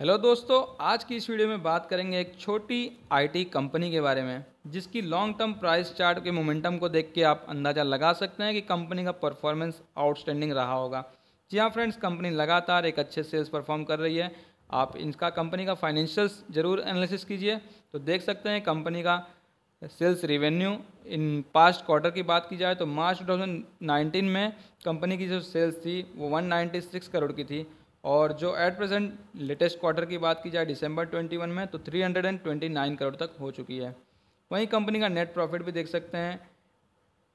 hello दोस्तों आज की इस वीडियो में बात करेंगे एक छोटी आईटी कंपनी के बारे में जिसकी लॉन्ग टर्म प्राइस चार्ट के मोमेंटम को देख के आप अंदाज़ा लगा सकते हैं कि कंपनी का परफॉर्मेंस आउटस्टैंडिंग रहा होगा जी हाँ फ्रेंड्स कंपनी लगातार एक अच्छे सेल्स परफॉर्म कर रही है आप इनका कंपनी का फाइनेंशियल्स जरूर एनालिसिस कीजिए तो देख सकते हैं कंपनी का sales revenue in past quarter की बात की जाए तो मार्च 2019 में कंपनी की जो सेल्स थी वो 196 करोड़ की थी और जो एट प्रेजेंट लेटेस्ट क्वार्टर की बात की जाए दिसंबर 21 में तो 329 करोड़ तक हो चुकी है वहीं कंपनी का नेट प्रॉफिट भी देख सकते हैं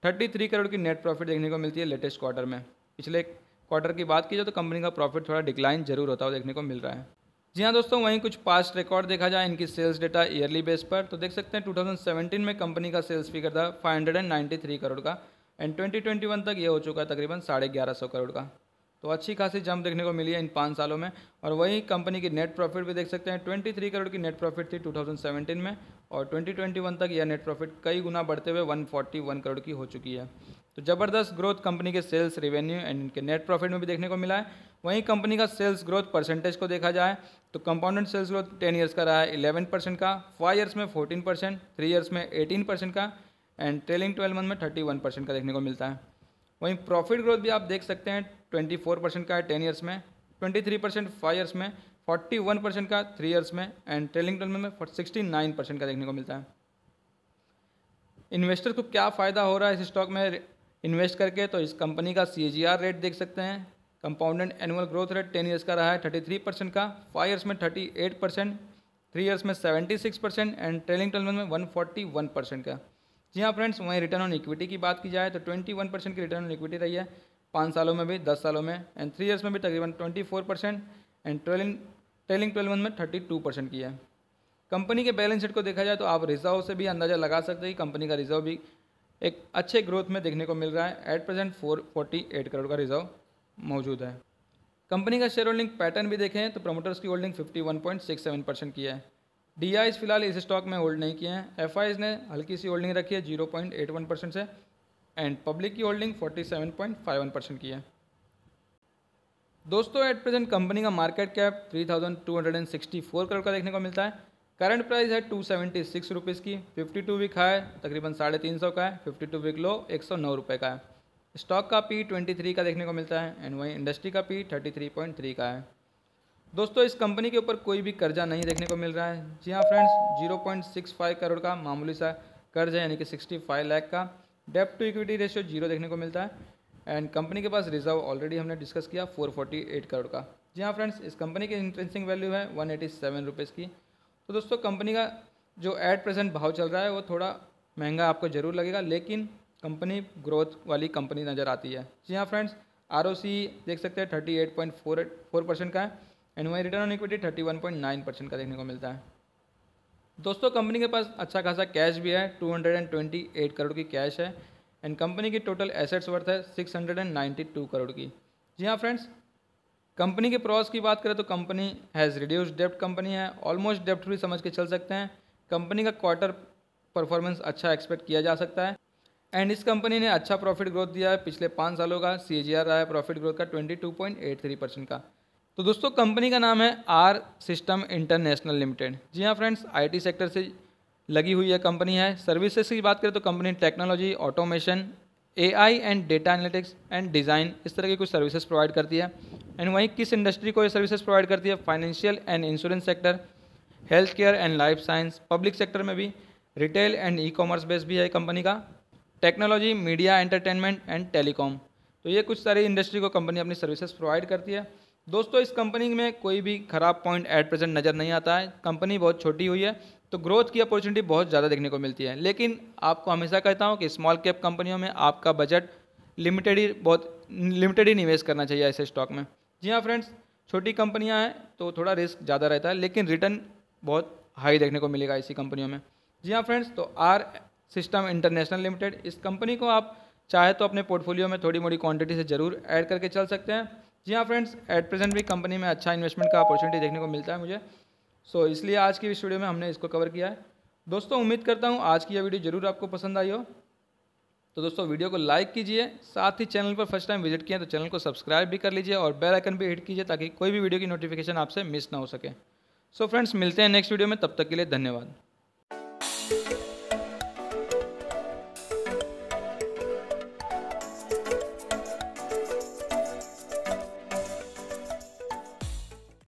33 करोड़ की नेट प्रॉफिट देखने को मिलती है लेटेस्ट क्वार्टर में पिछले क्वार्टर की बात की जाए तो कंपनी का प्रॉफिट थोड़ा डिक्लाइन जरूर होता हुआ देखने को मिल रहा है जी हाँ दोस्तों वहीं कुछ पास्ट रिकॉर्ड देखा जाए इनकी सेल्स डेटा ईयरली बेस पर तो देख सकते हैं 2017 में कंपनी का सेल्स फिगर था 593 करोड़ का एंड 2021 तक ये हो चुका है तकरीबन साढ़े ग्यारह सौ करोड़ का तो अच्छी खासी जंप देखने को मिली है इन पाँच सालों में और वही कंपनी की नेट प्रॉफिट भी देख सकते हैं ट्वेंटी थ्री करोड़ की नेट प्रॉफिट थी टू थाउजेंड सेवेंटीन में और ट्वेंटी ट्वेंटी वन तक यह नेट प्रॉफिट कई गुना बढ़ते हुए वन फोर्टी वन करोड़ की हो चुकी है तो ज़बरदस्त ग्रोथ कंपनी के सेल्स रेवेन्यू एंड इनके नेट प्रॉफिट में भी देखने को मिला है वहीं कंपनी का सेल्स ग्रोथ परसेंटेज को देखा जाए तो compounded sales growth ten years का रहा है इलेवन परसेंट का फाइव ईयर्स में फोर्टीन परसेंट थ्री ईयर्स में एटीन परसेंट का एंड ट्रेलिंग ट्वेल्व मंथ में थर्टी वन परसेंट का देखने को मिलता है वहीं प्रॉफिट ग्रोथ भी आप देख सकते हैं ट्वेंटी फोर परसेंट का है टेन ईयर्स में twenty three percent five years में फोर्टी वन परसेंट का थ्री ईयर्स में एंड ट्रेलिंग टर्म में सिक्सटी नाइन परसेंट का देखने को मिलता है इन्वेस्टर को क्या फ़ायदा हो रहा है इस स्टॉक में इन्वेस्ट करके तो इस कंपनी का सी रेट देख सकते हैं compounded annual growth rate ten years का रहा है थर्टी थ्री परसेंट का फाइव ईयर्स में thirty eight percent three years में seventy six percent and trailing term में वन फोर्टी वन परसेंट का जी हाँ फ्रेंड्स वहीं रिटर्न ऑन इक्विटी की बात की जाए तो ट्वेंटी वन परसेंट की रिटर्न ऑन इक्विटी रही है पाँच सालों में भी दस सालों में एंड थ्री ईयर्स में भी तकरीबन twenty four percent and trailing trailing twelve month में थर्टी टू परसेंट की है कंपनी के बैलेंस शीट को देखा जाए तो आप रिजर्व से भी अंदाज़ा लगा सकते हैं कि कंपनी का रिजर्व भी एक अच्छे ग्रोथ में देखने को मिल रहा है at present four forty eight crore का रिजर्व मौजूद है कंपनी का शेयर होल्डिंग पैटर्न भी देखें तो प्रमोटर्स की holding fifty one point six seven percent की है डी आईज फिलहाल इस स्टॉक में होल्ड नहीं किए हैं एफ आईज ने हल्की सी होल्डिंग रखी है zero point eight one percent से एंड पब्लिक की holding forty seven point five one percent की है दोस्तों एट प्रेजेंट कंपनी का market cap three thousand two hundred and sixty four crore का देखने को मिलता है करंट प्राइस है टू सेवेंटी सिक्स रुपीज़ की फिफ्टी टू वीक हाई तकरीबन साढ़े तीन सौ का है फिफ्टी टू वीक लो एक सौ नौ रुपये का है स्टॉक का पी ट्वेंटी थ्री का देखने को मिलता है एंड वहीं इंडस्ट्री का P thirty three point three का है दोस्तों इस कंपनी के ऊपर कोई भी कर्जा नहीं देखने को मिल रहा है जी हाँ फ्रेंड्स फाइव करोड़ का मामूली सा कर्ज है यानी कि फाइव लाख का debt to equity ratio zero देखने को मिलता है एंड कंपनी के पास रिजर्व ऑलरेडी हमने डिस्कस किया 448 करोड़ का जी हाँ फ्रेंड्स इस कंपनी की इंटरेस्टिंग वैल्यू है वन एटी की तो दोस्तों कंपनी का जो एट प्रेजेंट भाव चल रहा है वो थोड़ा महंगा आपको ज़रूर लगेगा लेकिन कंपनी ग्रोथ वाली कंपनी नज़र आती है जी हाँ फ्रेंड्स आर देख सकते हैं thirty eight point four four percent का है एंड वहीं return on equity thirty one point nine percent का देखने को मिलता है दोस्तों कंपनी के पास अच्छा खासा कैश भी है two hundred and twenty eight crore की कैश है एंड कंपनी की टोटल एसेट्स वर्थ है six hundred and ninety two crore की जी हाँ फ्रेंड्स कंपनी के प्रॉस की बात करें तो कंपनी हैज़ रिड्यूस डेप्ट कंपनी है ऑलमोस्ट डेप्ट भी समझ के चल सकते हैं कंपनी का क्वार्टर परफॉर्मेंस अच्छा एक्सपेक्ट किया जा सकता है एंड इस कंपनी ने अच्छा प्रॉफिट ग्रोथ दिया है पिछले पाँच सालों का सी रहा है प्रॉफिट ग्रोथ का थ्री परसेंट का तो दोस्तों कंपनी का नाम है आर सिस्टम इंटरनेशनल लिमिटेड जी हाँ फ्रेंड्स आईटी सेक्टर से लगी हुई यह कंपनी है सर्विसेज की बात करें तो company technology automation AI and data analytics and design इस तरह की कुछ सर्विसेज प्रोवाइड करती है एंड वहीं किस इंडस्ट्री को ये सर्विसेज प्रोवाइड करती है financial and insurance sector health care and life science public sector में भी retail and e commerce base भी है कंपनी का technology media entertainment and telecom तो ये कुछ सारी इंडस्ट्री को कंपनी अपनी सर्विसेज प्रोवाइड करती है दोस्तों इस कंपनी में कोई भी खराब पॉइंट एट प्रेजेंट नज़र नहीं आता है कंपनी बहुत छोटी हुई है तो ग्रोथ की अपॉर्चुनिटी बहुत ज़्यादा देखने को मिलती है लेकिन आपको हमेशा कहता हूँ कि स्मॉल कैप कंपनियों में आपका बजट लिमिटेड ही बहुत लिमिटेड ही निवेश करना चाहिए ऐसे स्टॉक में जी हाँ फ्रेंड्स छोटी कंपनियाँ हैं तो थोड़ा रिस्क ज़्यादा रहता है लेकिन रिटर्न बहुत हाई देखने को मिलेगा ऐसी कंपनियों में जी हाँ फ्रेंड्स तो आर सिस्टम इंटरनेशनल लिमिटेड इस कंपनी को आप चाहे तो अपने पोर्टफोलियो में थोड़ी मोड़ी क्वांटिटी से ज़रूर ऐड करके चल सकते हैं जी हाँ फ्रेंड्स एट प्रेजेंट भी कंपनी में अच्छा इन्वेस्टमेंट का अपॉर्चुनिटी देखने को मिलता है मुझे सो so, इसलिए आज की इस वीडियो में हमने इसको कवर किया है दोस्तों उम्मीद करता हूँ आज की यह वीडियो जरूर आपको पसंद आई हो तो दोस्तों वीडियो को लाइक कीजिए साथ ही चैनल पर फर्स्ट टाइम विजिट किए तो चैनल को सब्सक्राइब भी कर लीजिए और बेल आइकन भी हिट कीजिए ताकि कोई भी वीडियो की नोटिफिकेशन आपसे मिस ना हो सके सो so, फ्रेंड्स मिलते हैं नेक्स्ट वीडियो में तब तक के लिए धन्यवाद